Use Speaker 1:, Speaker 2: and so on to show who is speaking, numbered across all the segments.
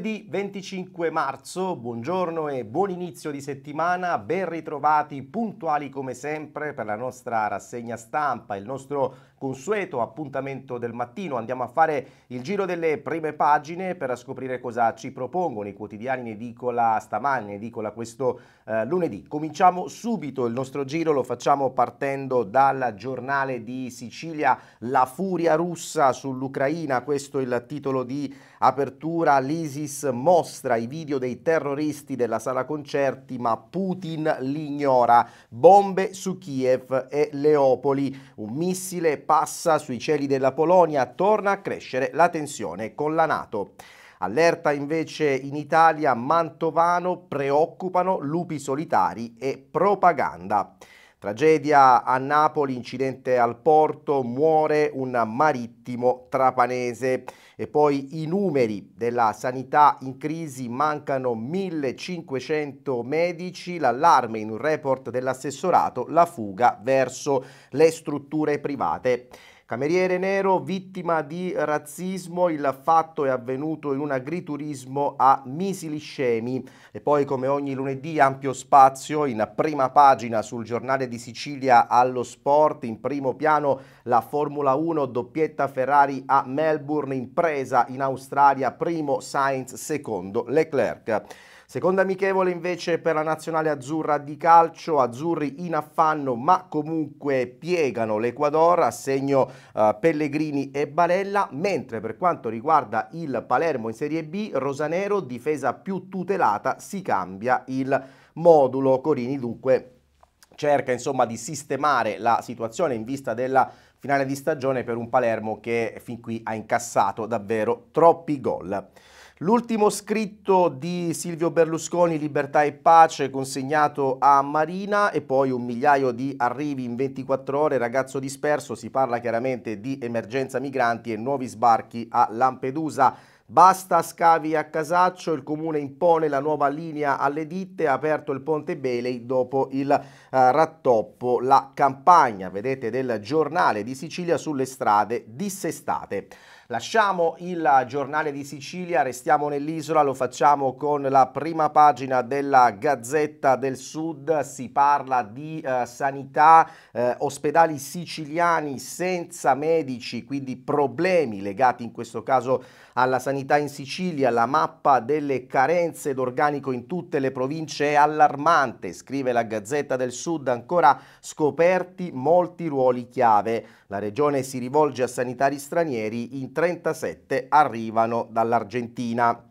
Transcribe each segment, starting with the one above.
Speaker 1: Giovedì 25 marzo, buongiorno e buon inizio di settimana, ben ritrovati puntuali come sempre per la nostra rassegna stampa, il nostro consueto appuntamento del mattino. Andiamo a fare il giro delle prime pagine per scoprire cosa ci propongono i quotidiani in edicola stamane, in edicola questo eh, lunedì. Cominciamo subito il nostro giro, lo facciamo partendo dal giornale di Sicilia, La furia russa sull'Ucraina, questo è il titolo di apertura. L'ISIS mostra i video dei terroristi della sala concerti, ma Putin li ignora. Bombe su Kiev e Leopoli, un missile passa sui cieli della Polonia torna a crescere la tensione con la Nato. Allerta invece in Italia Mantovano preoccupano lupi solitari e propaganda. Tragedia a Napoli, incidente al porto, muore un marittimo trapanese. E poi i numeri della sanità in crisi, mancano 1500 medici, l'allarme in un report dell'assessorato, la fuga verso le strutture private. Cameriere nero, vittima di razzismo, il fatto è avvenuto in un agriturismo a Misili Scemi. E poi come ogni lunedì ampio spazio in prima pagina sul giornale di Sicilia allo sport, in primo piano la Formula 1, doppietta Ferrari a Melbourne, impresa in Australia, primo Sainz, secondo Leclerc. Seconda amichevole invece per la nazionale azzurra di calcio, azzurri in affanno ma comunque piegano l'Equador, assegno eh, Pellegrini e Barella, mentre per quanto riguarda il Palermo in Serie B, Rosanero difesa più tutelata, si cambia il modulo. Corini dunque cerca insomma di sistemare la situazione in vista della finale di stagione per un Palermo che fin qui ha incassato davvero troppi gol. L'ultimo scritto di Silvio Berlusconi, Libertà e Pace, consegnato a Marina e poi un migliaio di arrivi in 24 ore, ragazzo disperso, si parla chiaramente di emergenza migranti e nuovi sbarchi a Lampedusa. Basta scavi a casaccio, il comune impone la nuova linea alle ditte, ha aperto il ponte Belei dopo il eh, rattoppo, la campagna, vedete, del giornale di Sicilia sulle strade dissestate. Lasciamo il giornale di Sicilia, restiamo nell'isola, lo facciamo con la prima pagina della Gazzetta del Sud, si parla di eh, sanità, eh, ospedali siciliani senza medici, quindi problemi legati in questo caso alla sanità in Sicilia, la mappa delle carenze d'organico in tutte le province è allarmante, scrive la Gazzetta del Sud, ancora scoperti molti ruoli chiave. La regione si rivolge a sanitari stranieri in 37 arrivano dall'Argentina.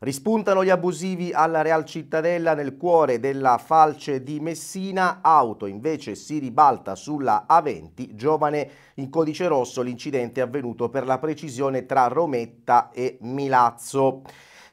Speaker 1: Rispuntano gli abusivi alla Real Cittadella nel cuore della falce di Messina, auto invece si ribalta sulla A20, giovane in codice rosso l'incidente è avvenuto per la precisione tra Rometta e Milazzo.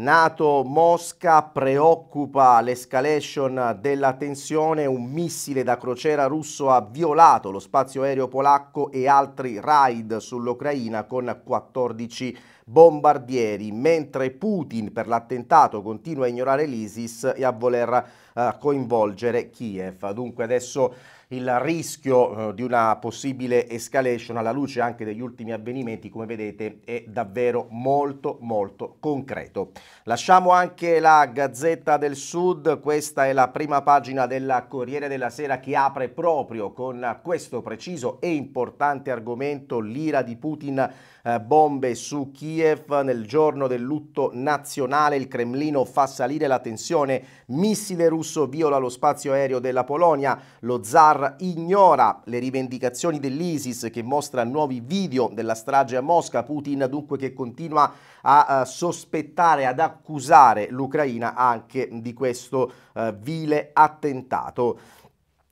Speaker 1: Nato Mosca preoccupa l'escalation della tensione, un missile da crociera russo ha violato lo spazio aereo polacco e altri raid sull'Ucraina con 14 bombardieri, mentre Putin per l'attentato continua a ignorare l'ISIS e a voler eh, coinvolgere Kiev. Dunque adesso il rischio eh, di una possibile escalation alla luce anche degli ultimi avvenimenti, come vedete, è davvero molto molto concreto. Lasciamo anche la Gazzetta del Sud, questa è la prima pagina della Corriere della Sera che apre proprio con questo preciso e importante argomento, l'ira di Putin, eh, bombe su Kiev nel giorno del lutto nazionale, il Cremlino fa salire la tensione, missile russo viola lo spazio aereo della Polonia, lo zar Haftar ignora le rivendicazioni dell'ISIS che mostra nuovi video della strage a Mosca, Putin dunque che continua a eh, sospettare, ad accusare l'Ucraina anche di questo uh, vile attentato.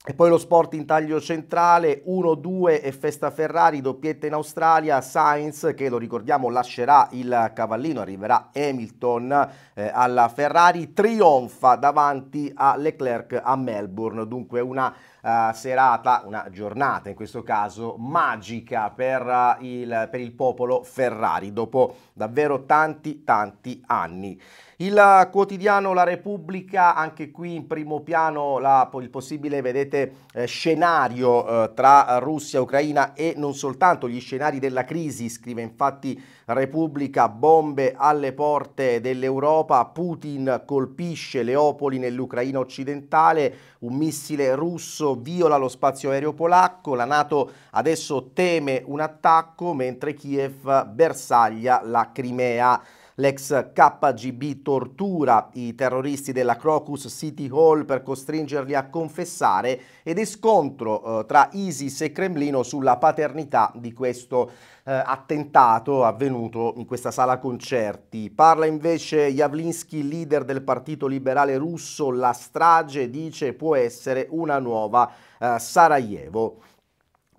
Speaker 1: E poi lo sport in taglio centrale, 1-2 e Festa Ferrari, doppietta in Australia, Sainz che lo ricordiamo lascerà il cavallino, arriverà Hamilton eh, alla Ferrari, trionfa davanti a Leclerc a Melbourne, dunque una eh, serata, una giornata in questo caso, magica per, eh, il, per il popolo Ferrari dopo davvero tanti tanti anni. Il quotidiano La Repubblica, anche qui in primo piano la, il possibile vedete, eh, scenario tra Russia, Ucraina e non soltanto gli scenari della crisi, scrive infatti Repubblica, bombe alle porte dell'Europa, Putin colpisce Leopoli nell'Ucraina occidentale, un missile russo viola lo spazio aereo polacco, la Nato adesso teme un attacco mentre Kiev bersaglia la Crimea. L'ex KGB tortura i terroristi della Crocus City Hall per costringerli a confessare ed è scontro eh, tra ISIS e Cremlino sulla paternità di questo eh, attentato avvenuto in questa sala concerti. Parla invece Javlinsky, leader del Partito Liberale Russo, la strage dice può essere una nuova eh, Sarajevo.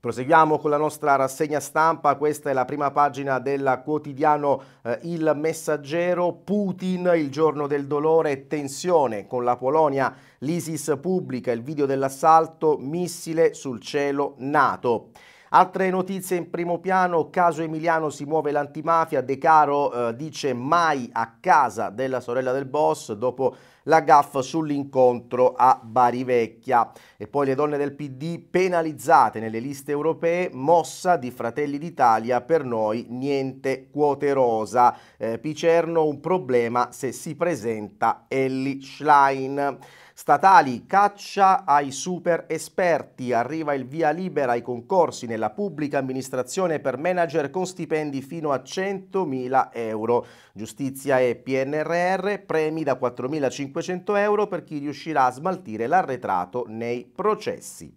Speaker 1: Proseguiamo con la nostra rassegna stampa, questa è la prima pagina del quotidiano eh, Il Messaggero, Putin, il giorno del dolore, tensione con la Polonia, l'ISIS pubblica il video dell'assalto, missile sul cielo NATO. Altre notizie in primo piano, caso Emiliano si muove l'antimafia, De Caro eh, dice mai a casa della sorella del boss dopo la GAF sull'incontro a Bari Vecchia. E poi le donne del PD penalizzate nelle liste europee, mossa di Fratelli d'Italia, per noi niente quote rosa. Eh, Picerno un problema se si presenta Ellie Schlein. Statali, caccia ai super esperti, arriva il via libera ai concorsi nella pubblica amministrazione per manager con stipendi fino a 100.000 euro. Giustizia e PNRR, premi da 4.500 500 euro per chi riuscirà a smaltire l'arretrato nei processi.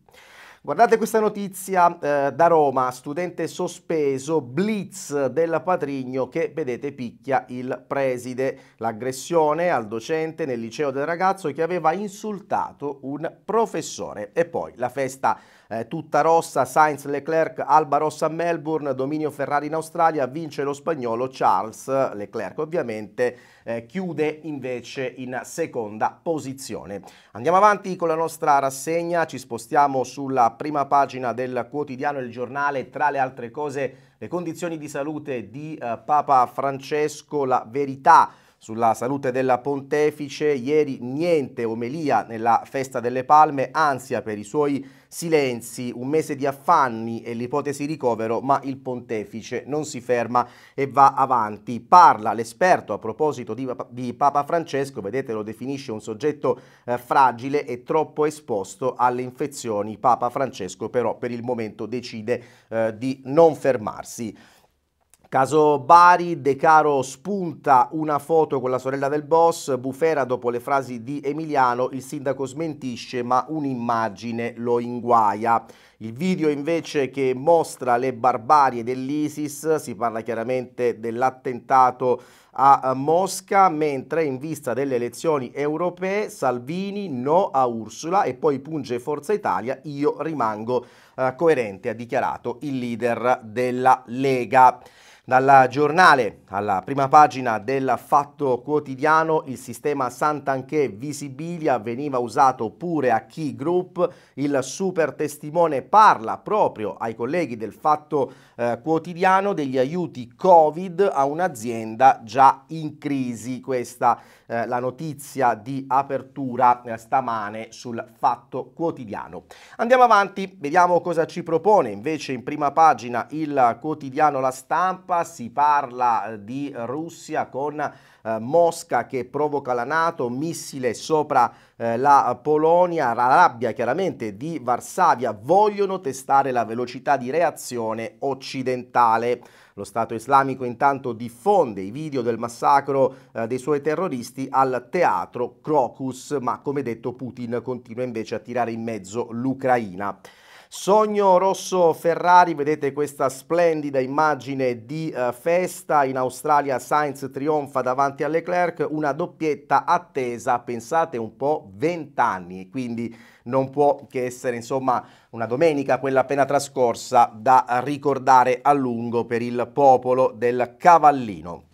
Speaker 1: Guardate questa notizia eh, da Roma, studente sospeso, blitz del patrigno che vedete picchia il preside, l'aggressione al docente nel liceo del ragazzo che aveva insultato un professore e poi la festa eh, tutta rossa, Sainz, Leclerc, Alba Rossa a Melbourne, dominio Ferrari in Australia, vince lo spagnolo Charles Leclerc, ovviamente eh, chiude invece in seconda posizione. Andiamo avanti con la nostra rassegna, ci spostiamo sulla prima pagina del quotidiano Il Giornale, tra le altre cose le condizioni di salute di eh, Papa Francesco, la verità sulla salute della pontefice, ieri niente omelia nella festa delle palme, ansia per i suoi silenzi, un mese di affanni e l'ipotesi ricovero, ma il pontefice non si ferma e va avanti. Parla l'esperto a proposito di, di Papa Francesco, vedete lo definisce un soggetto eh, fragile e troppo esposto alle infezioni. Papa Francesco però per il momento decide eh, di non fermarsi. Caso Bari, De Caro spunta una foto con la sorella del boss, Bufera dopo le frasi di Emiliano, il sindaco smentisce ma un'immagine lo inguaia. Il video invece che mostra le barbarie dell'ISIS, si parla chiaramente dell'attentato a eh, Mosca, mentre in vista delle elezioni europee Salvini no a Ursula e poi punge Forza Italia, io rimango eh, coerente, ha dichiarato il leader della Lega. Dal giornale alla prima pagina del Fatto Quotidiano il sistema Sant'Anché Visibilia veniva usato pure a Key Group, il super testimone parla proprio ai colleghi del Fatto eh, Quotidiano degli aiuti Covid a un'azienda già in crisi. Questa eh, la notizia di apertura eh, stamane sul Fatto Quotidiano. Andiamo avanti, vediamo cosa ci propone invece in prima pagina il quotidiano La Stampa. Si parla eh, di Russia con eh, Mosca che provoca la Nato, missile sopra eh, la Polonia, la rabbia chiaramente di Varsavia vogliono testare la velocità di reazione occidentale. Lo Stato islamico intanto diffonde i video del massacro eh, dei suoi terroristi al teatro Crocus, ma come detto Putin continua invece a tirare in mezzo l'Ucraina. Sogno Rosso Ferrari, vedete questa splendida immagine di eh, festa, in Australia Sainz trionfa davanti a Leclerc, una doppietta attesa, pensate un po', 20 anni, quindi non può che essere insomma una domenica, quella appena trascorsa, da ricordare a lungo per il popolo del Cavallino.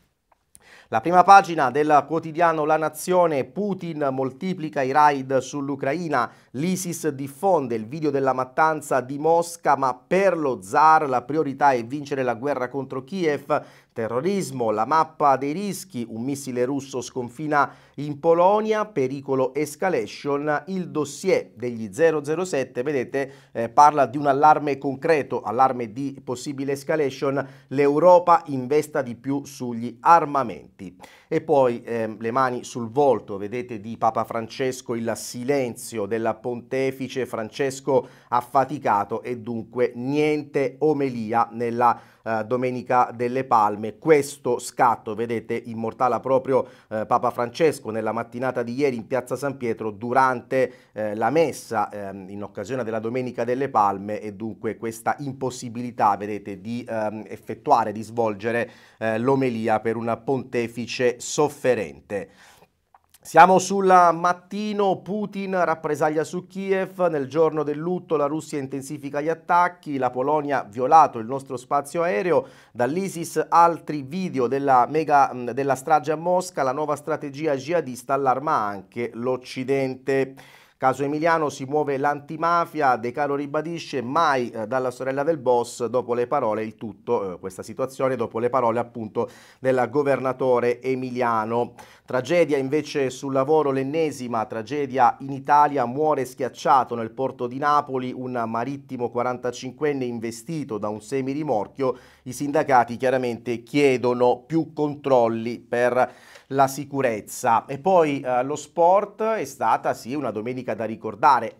Speaker 1: La prima pagina del quotidiano La Nazione, Putin moltiplica i raid sull'Ucraina, l'ISIS diffonde il video della mattanza di Mosca, ma per lo zar la priorità è vincere la guerra contro Kiev, Terrorismo, la mappa dei rischi, un missile russo sconfina in Polonia, pericolo escalation, il dossier degli 007, vedete, eh, parla di un allarme concreto, allarme di possibile escalation, l'Europa investa di più sugli armamenti. E poi eh, le mani sul volto, vedete di Papa Francesco il silenzio della pontefice Francesco affaticato e dunque niente omelia nella eh, Domenica delle Palme fame. Questo scatto, vedete, immortala proprio eh, Papa Francesco nella mattinata di ieri in piazza San Pietro durante eh, la messa ehm, in occasione della Domenica delle Palme e dunque questa impossibilità, vedete, di ehm, effettuare, di svolgere eh, l'omelia per un pontefice sofferente. Siamo sul mattino, Putin rappresaglia su Kiev, nel giorno del lutto la Russia intensifica gli attacchi, la Polonia ha violato il nostro spazio aereo, dall'ISIS altri video della, mega, mm, della strage a Mosca, la nuova strategia jihadista allarma anche l'Occidente. Caso Emiliano si muove l'antimafia, De Caro ribadisce mai eh, dalla sorella del boss dopo le parole il tutto, eh, questa situazione dopo le parole appunto del governatore Emiliano. Tragedia invece sul lavoro, l'ennesima tragedia in Italia, muore schiacciato nel porto di Napoli un marittimo 45enne investito da un semirimorchio. I sindacati chiaramente chiedono più controlli per la sicurezza. E poi eh, lo sport è stata sì una domenica da ricordare eh,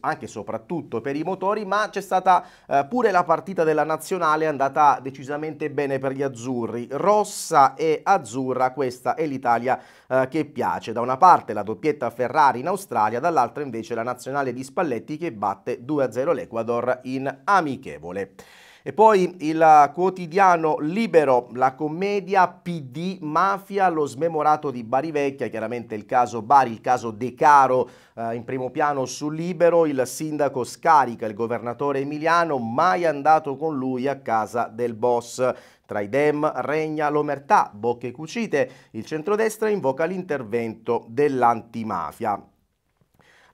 Speaker 1: anche e soprattutto per i motori, ma c'è stata eh, pure la partita della nazionale andata decisamente bene per gli azzurri. Rossa e azzurra, questa è l'Italia eh, che piace. Da una parte la doppietta Ferrari in Australia, dall'altra invece la nazionale di Spalletti che batte 2-0 l'Ecuador in amichevole. E poi il quotidiano Libero, la commedia PD Mafia, lo smemorato di Bari Vecchia, chiaramente il caso Bari, il caso De Caro eh, in primo piano su Libero, il sindaco scarica il governatore Emiliano, mai andato con lui a casa del boss. Tra i dem regna l'omertà, bocche cucite, il centrodestra invoca l'intervento dell'antimafia.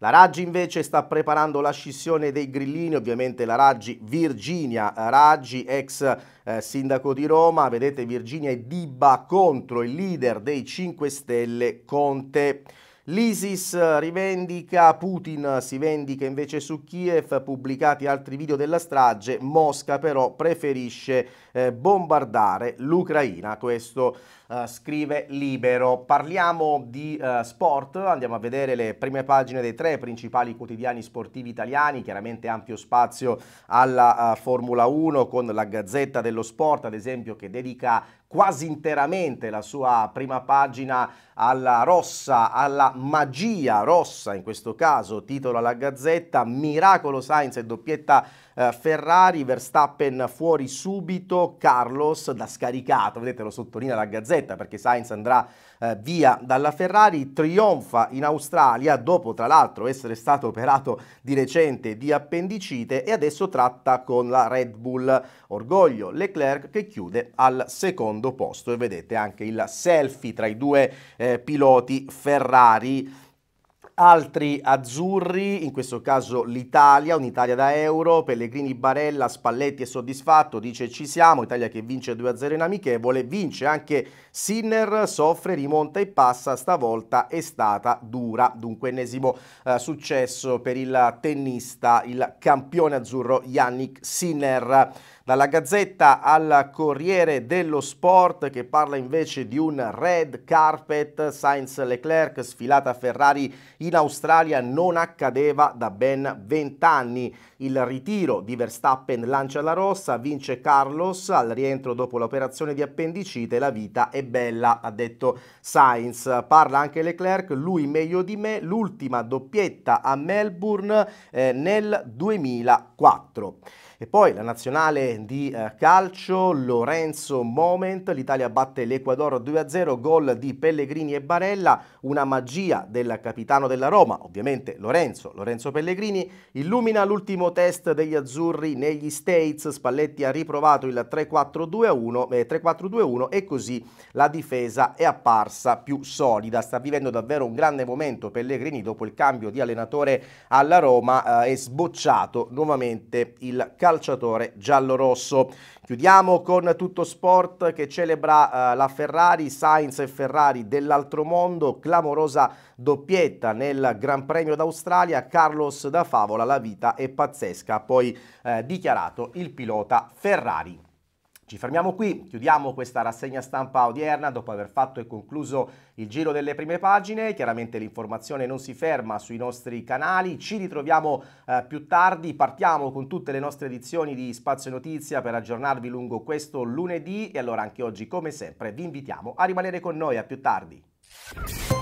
Speaker 1: La Raggi invece sta preparando la scissione dei grillini, ovviamente la Raggi Virginia Raggi, ex eh, sindaco di Roma, vedete Virginia e Dibba contro il leader dei 5 Stelle Conte. L'ISIS eh, rivendica, Putin si vendica invece su Kiev, pubblicati altri video della strage, Mosca però preferisce eh, bombardare l'Ucraina, questo eh, scrive Libero. Parliamo di uh, sport, andiamo a vedere le prime pagine dei tre principali quotidiani sportivi italiani, chiaramente ampio spazio alla uh, Formula 1 con la Gazzetta dello Sport, ad esempio, che dedica quasi interamente la sua prima pagina alla rossa, alla magia rossa in questo caso, titolo alla Gazzetta, miracolo Sainz e doppietta eh, Ferrari, Verstappen fuori subito, Carlos da scaricato, vedete lo sottolinea la Gazzetta perché Sainz andrà eh, via dalla Ferrari, trionfa in Australia dopo tra l'altro essere stato operato di recente di appendicite e adesso tratta con la Red Bull. Orgoglio Leclerc che chiude al secondo posto e vedete anche il selfie tra i due eh, piloti Ferrari Altri azzurri, in questo caso l'Italia, un'Italia da euro, Pellegrini, Barella, Spalletti è soddisfatto, dice ci siamo, Italia che vince 2-0 in amichevole, vince anche Sinner, soffre, rimonta e passa, stavolta è stata dura, dunque ennesimo eh, successo per il tennista, il campione azzurro Yannick Sinner. Dalla Gazzetta al Corriere dello Sport che parla invece di un red carpet, Sainz Leclerc, sfilata Ferrari in Australia non accadeva da ben 20 anni il ritiro di Verstappen lancia la rossa, vince Carlos al rientro dopo l'operazione di appendicite, la vita è bella, ha detto Sainz. Parla anche Leclerc, lui meglio di me, l'ultima doppietta a Melbourne eh, nel 2004. E poi la nazionale di eh, calcio, Lorenzo Moment, l'Italia batte l'Equador 2-0, gol di Pellegrini e Barella, una magia del capitano della Roma, ovviamente Lorenzo, Lorenzo Pellegrini, illumina l'ultimo test degli azzurri negli States, Spalletti ha riprovato il 3-4-2-1 eh, 3-4-2-1 e così la difesa è apparsa più solida. Sta vivendo davvero un grande momento Pellegrini dopo il cambio di allenatore alla Roma eh, è sbocciato nuovamente il calciatore giallorosso. Chiudiamo con tutto sport che celebra eh, la Ferrari, Sainz e Ferrari dell'altro mondo, clamorosa doppietta nel Gran Premio d'Australia, Carlos da Favola, la vita è pazzesca, poi eh, dichiarato il pilota Ferrari. Ci fermiamo qui, chiudiamo questa rassegna stampa odierna dopo aver fatto e concluso il giro delle prime pagine. Chiaramente l'informazione non si ferma sui nostri canali, ci ritroviamo eh, più tardi, partiamo con tutte le nostre edizioni di Spazio Notizia per aggiornarvi lungo questo lunedì e allora anche oggi come sempre vi invitiamo a rimanere con noi, a più tardi.